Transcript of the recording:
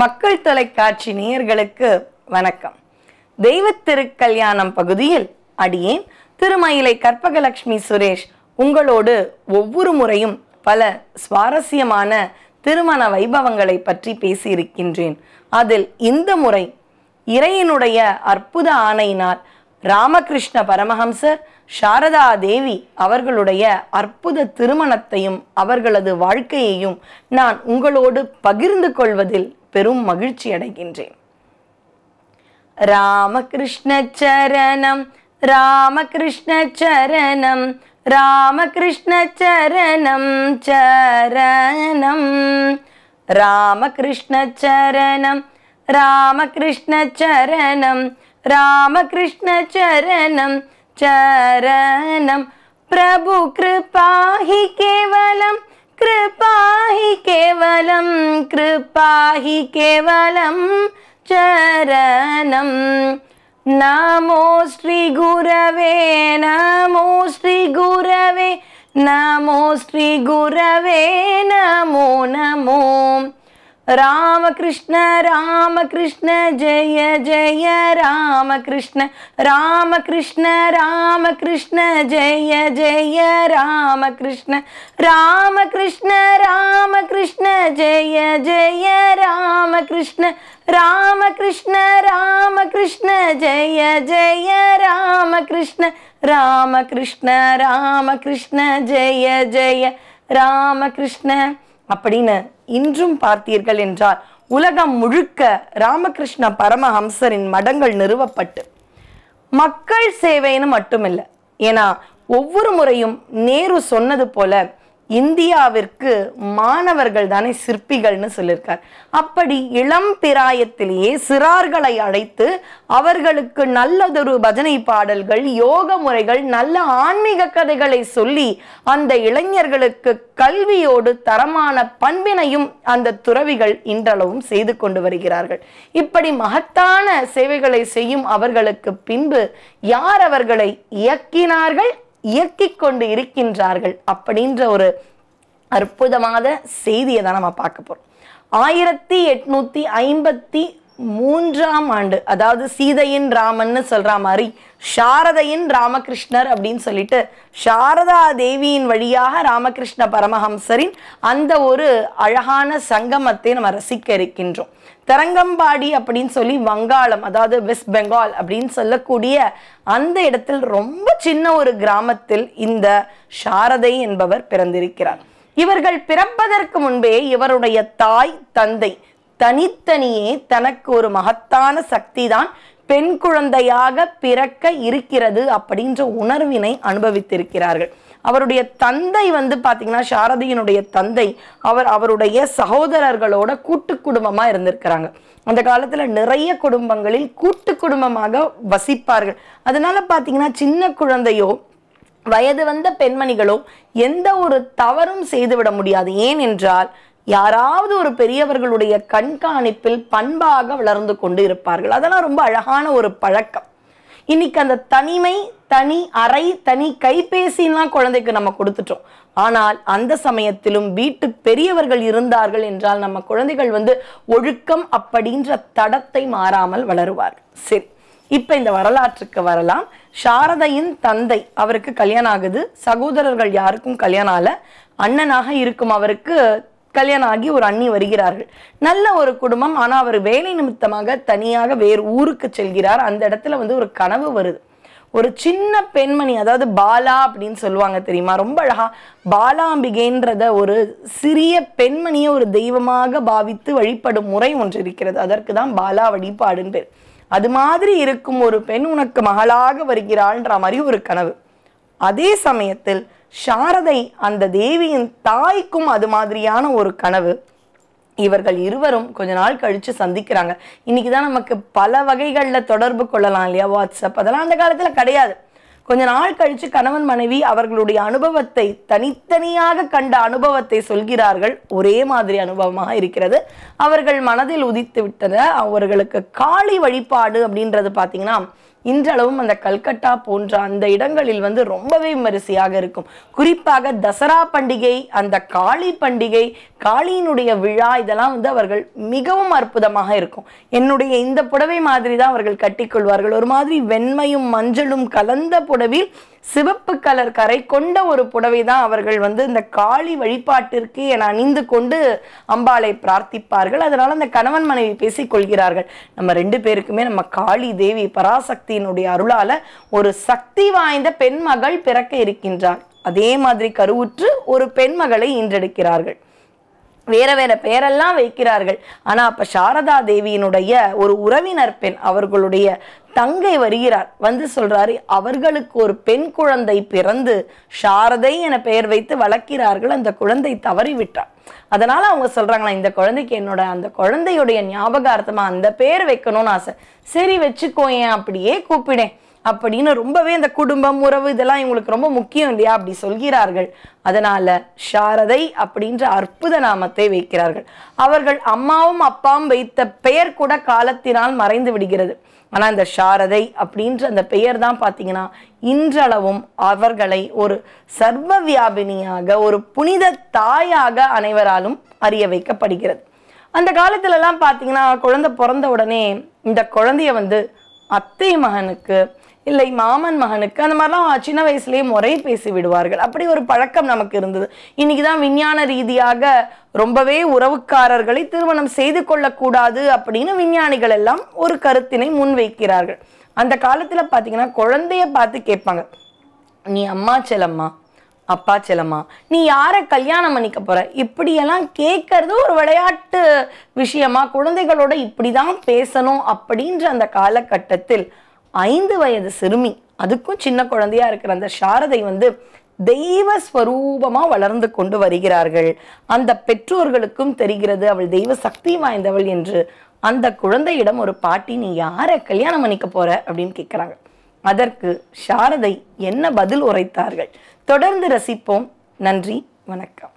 மக்கள் தொலைக்காட்சி நேயர்களுக்கு வணக்கம் தெய்வ திருக்கல்யாணம் பகுதியில் அடியேன் திருமயிலை கற்பகலட்சுமி சுரேஷ் உங்களோடு ஒவ்வொரு முறையும் பல சுவாரஸ்யமான திருமண வைபவங்களை பற்றி பேசியிருக்கின்றேன் அதில் இந்த முறை இறையினுடைய அற்புத ஆணையினால் ராமகிருஷ்ண பரமஹம்சர் சாரதா தேவி அவர்களுடைய அற்புத திருமணத்தையும் அவர்களது வாழ்க்கையையும் நான் உங்களோடு பகிர்ந்து கொள்வதில் महच्चे रामकृष्णचरणं रामकृष्णचरणं रामकृष्णचरणं चरणं रामकृष्णचरणं रामकृष्णचरणं रामकृष्णचरणं चरणं प्रभु कृपालं कृपाहि केवलं कृपाहि केवलं चरणं नमो श्रीगुरवे नमो श्रीगुरवे नमो श्रीगुरवे नमो नमो राम कृष्ण राम कृष्ण जय जय राम राम कृष्ण कृष्ण राम कृष्ण जय जय राम राम कृष्ण कृष्ण राम कृष्ण जय जय राम राम कृष्ण कृष्ण राम कृष्ण जय जय राम राम कृष्ण कृष्ण राम कृष्ण जय जय राम कृष्ण அப்படின்னு இன்றும் பார்த்தீர்கள் என்றால் உலகம் முழுக்க ராமகிருஷ்ண பரமஹம்சரின் மடங்கள் நிறுவப்பட்டு மக்கள் சேவைன்னு மட்டுமில்லை ஏன்னா ஒவ்வொரு முறையும் நேரு சொன்னது போல இந்தியாவிற்கு மாணவர்கள் தானே சிற்பிகள்னு சொல்லியிருக்கார் அப்படி இளம் பிராயத்திலேயே சிறார்களை அழைத்து அவர்களுக்கு நல்லதொரு பஜனை பாடல்கள் யோக முறைகள் நல்ல ஆன்மீக கதைகளை சொல்லி அந்த இளைஞர்களுக்கு கல்வியோடு தரமான பண்பினையும் அந்த துறவிகள் இன்றளவும் செய்து கொண்டு வருகிறார்கள் இப்படி மகத்தான சேவைகளை செய்யும் அவர்களுக்கு பின்பு யார் அவர்களை இயக்கினார்கள் இயக்கி கொண்டு இருக்கின்றார்கள் அப்படின்ற ஒரு அற்புதமான செய்தியை தான் நம்ம பார்க்க போகிறோம் ஆயிரத்தி எட்நூற்றி ஐம்பத்தி மூன்றாம் ஆண்டு அதாவது சீதையின் ராமன்னு சொல்கிற மாதிரி சாரதையின் ராமகிருஷ்ணர் அப்படின்னு சொல்லிட்டு சாரதா தேவியின் வழியாக ராமகிருஷ்ண பரமஹம்சரின் அந்த ஒரு அழகான சங்கமத்தை நம்ம ரசிக்க இருக்கின்றோம் தரங்கம்பாடி அப்படின்னு சொல்லி வங்காளம் அதாவது வெஸ்ட் பெங்கால் அப்படின்னு சொல்லக்கூடிய அந்த இடத்தில் ரொம்ப சின்ன ஒரு கிராமத்தில் இந்த சாரதை என்பவர் பிறந்திருக்கிறார் இவர்கள் பிறப்பதற்கு முன்பே இவருடைய தாய் தந்தை தனித்தனியே தனக்கு ஒரு மகத்தான சக்தி பெண் குழந்தையாக பிறக்க இருக்கிறது அப்படின்ற உணர்வினை அனுபவித்திருக்கிறார்கள் அவருடைய தந்தை வந்து பார்த்தீங்கன்னா சாரதியினுடைய தந்தை அவர் அவருடைய சகோதரர்களோட கூட்டு குடும்பமாக இருந்திருக்கிறாங்க அந்த காலத்தில் நிறைய குடும்பங்களில் கூட்டு குடும்பமாக வசிப்பார்கள் அதனால பார்த்தீங்கன்னா சின்ன குழந்தையோ வயது வந்த பெண்மணிகளோ எந்த ஒரு தவறும் செய்துவிட முடியாது ஏனென்றால் யாராவது ஒரு பெரியவர்களுடைய கண்காணிப்பில் பண்பாக வளர்ந்து கொண்டு இருப்பார்கள் அதெல்லாம் ரொம்ப அழகான ஒரு பழக்கம் இன்னைக்கு அந்த தனிமை தனி அறை தனி கைபேசின்லாம் குழந்தைக்கு நம்ம கொடுத்துட்டோம் ஆனால் அந்த சமயத்திலும் வீட்டு பெரியவர்கள் இருந்தார்கள் என்றால் நம்ம குழந்தைகள் வந்து ஒழுக்கம் அப்படின்ற தடத்தை மாறாமல் வளருவார் சரி இப்போ இந்த வரலாற்றுக்கு வரலாம் சாரதையின் தந்தை அவருக்கு கல்யாணம் ஆகுது சகோதரர்கள் யாருக்கும் கல்யாணம் ஆகல அண்ணனாக இருக்கும் அவருக்கு கல்யாணம் ஆகி ஒரு அண்ணி வருகிறார்கள் நல்ல ஒரு குடும்பம் ஆனால் அவர் வேலை நிமித்தமாக தனியாக வேறு ஊருக்கு செல்கிறார் அந்த இடத்துல வந்து ஒரு கனவு வருது ஒரு சின்ன பெண்மணி அதாவது பாலா அப்படின்னு சொல்லுவாங்க தெரியுமா ரொம்ப அழகா பாலாம்பிகைன்றத ஒரு சிறிய பெண்மணியை ஒரு தெய்வமாக பாவித்து வழிபடும் முறை ஒன்று இருக்கிறது அதற்கு தான் பாலா வழிபாடுன்னு பேர் அது மாதிரி இருக்கும் ஒரு பெண் உனக்கு மகளாக வருகிறாள்ன்ற மாதிரி ஒரு கனவு அதே சமயத்தில் சாரதை அந்த தேவியின் தாய்க்கும் அது மாதிரியான ஒரு கனவு இவர்கள் இருவரும் கொஞ்ச நாள் கழித்து சந்திக்கிறாங்க இன்றைக்கி தான் நமக்கு பல வகைகளில் தொடர்பு கொள்ளலாம் இல்லையா வாட்ஸ்அப் அதெல்லாம் அந்த காலத்தில் கிடையாது கொஞ்ச நாள் கழித்து கணவன் மனைவி அவர்களுடைய அனுபவத்தை தனித்தனியாக கண்ட அனுபவத்தை சொல்கிறார்கள் ஒரே மாதிரி அனுபவமாக இருக்கிறது அவர்கள் மனதில் உதித்து விட்டத அவர்களுக்கு காளி வழிபாடு அப்படின்றது பார்த்திங்கன்னா இன்றளவும் அந்த கல்கட்டா போன்ற அந்த இடங்களில் வந்து ரொம்பவே விமரிசையாக இருக்கும் குறிப்பாக தசரா பண்டிகை அந்த காளி பண்டிகை காளியினுடைய விழா இதெல்லாம் வந்து அவர்கள் மிகவும் அற்புதமாக இருக்கும் என்னுடைய இந்த புடவை மாதிரி தான் அவர்கள் கட்டிக்கொள்வார்கள் ஒரு மாதிரி வெண்மையும் மஞ்சளும் கலந்த புடவில் சிவப்பு கலர் கரை கொண்ட ஒரு புடவை தான் அவர்கள் வந்து இந்த காளி வழிபாட்டிற்கு என அணிந்து கொண்டு அம்பாளை பிரார்த்திப்பார்கள் அதனால் அந்த கணவன் மனைவி பேசிக்கொள்கிறார்கள் நம்ம ரெண்டு பேருக்குமே நம்ம காளி தேவி பராசக்தியினுடைய அருளால் ஒரு சக்தி வாய்ந்த பெண் மகள் பிறக்க இருக்கின்றான் அதே மாதிரி கருவுற்று ஒரு பெண்மகளை இன்றெடுக்கிறார்கள் ஈன்றெடுக்கிறார்கள் வேற வேற பெயரெல்லாம் வைக்கிறார்கள் ஆனால் அப்போ சாரதா தேவியினுடைய ஒரு உறவினர் பெண் அவர்களுடைய தங்கை வருகிறார் வந்து சொல்றாரு அவர்களுக்கு ஒரு பெண் குழந்தை பிறந்து சாரதை என பெயர் வைத்து வளர்க்கிறார்கள் அந்த குழந்தை தவறிவிட்டார் அதனால அவங்க சொல்றாங்களா இந்த குழந்தைக்கு என்னோட அந்த குழந்தையுடைய ஞாபகார்த்தமா அந்த பெயர் வைக்கணும்னு ஆசை சரி வச்சுக்கோ ஏன் அப்படியே கூப்பிடேன் அப்படின்னு ரொம்பவே இந்த குடும்பம் உறவு இதெல்லாம் இவங்களுக்கு ரொம்ப முக்கியம் இல்லையா அப்படி சொல்கிறார்கள் அதனால சாரதை அப்படின்ற அற்புத நாமத்தை வைக்கிறார்கள் அவர்கள் அம்மாவும் அப்பாவும் வைத்த பெயர் கூட காலத்தினால் மறைந்து விடுகிறது ஆனால் இந்த சாரதை அப்படின்ற அந்த பெயர் தான் பார்த்தீங்கன்னா இன்றளவும் அவர்களை ஒரு சர்வ வியாபினியாக ஒரு புனித தாயாக அனைவராலும் அறிய வைக்கப்படுகிறது அந்த காலத்துலலாம் பார்த்தீங்கன்னா குழந்தை பிறந்த உடனே இந்த குழந்தைய வந்து அத்தை மகனுக்கு இல்லை மாமன் மகனுக்கு அந்த மாதிரிலாம் சின்ன வயசுலேயே முறை பேசி விடுவார்கள் அப்படி ஒரு பழக்கம் நமக்கு இருந்தது இன்றைக்கி தான் விஞ்ஞான ரீதியாக ரொம்பவே உறவுக்காரர்களை திருமணம் செய்து கொள்ளக்கூடாது அப்படின்னு விஞ்ஞானிகள் எல்லாம் ஒரு கருத்தினை முன்வைக்கிறார்கள் அந்த காலத்தில் பார்த்தீங்கன்னா குழந்தைய பார்த்து கேட்பாங்க நீ அம்மா செல்லம்மா அப்பா செல்லம்மா நீ யாரை கல்யாணம் பண்ணிக்க போகிற இப்படியெல்லாம் கேட்கறது ஒரு விளையாட்டு விஷயமா குழந்தைகளோட இப்படி தான் பேசணும் அப்படின்ற அந்த காலகட்டத்தில் ஐந்து வயது சிறுமி அதுக்கும் சின்ன குழந்தையா இருக்கிற அந்த சாரதை வந்து தெய்வ ஸ்வரூபமாக வளர்ந்து கொண்டு வருகிறார்கள் அந்த பெற்றோர்களுக்கும் தெரிகிறது அவள் தெய்வ சக்தி வாய்ந்தவள் என்று அந்த குழந்தையிடம் ஒரு பாட்டி நீ யாரை கல்யாணம் பண்ணிக்க போற அப்படின்னு கேட்குறாங்க அதற்கு சாரதை என்ன பதில் உரைத்தார்கள் தொடர்ந்து ரசிப்போம் நன்றி வணக்கம்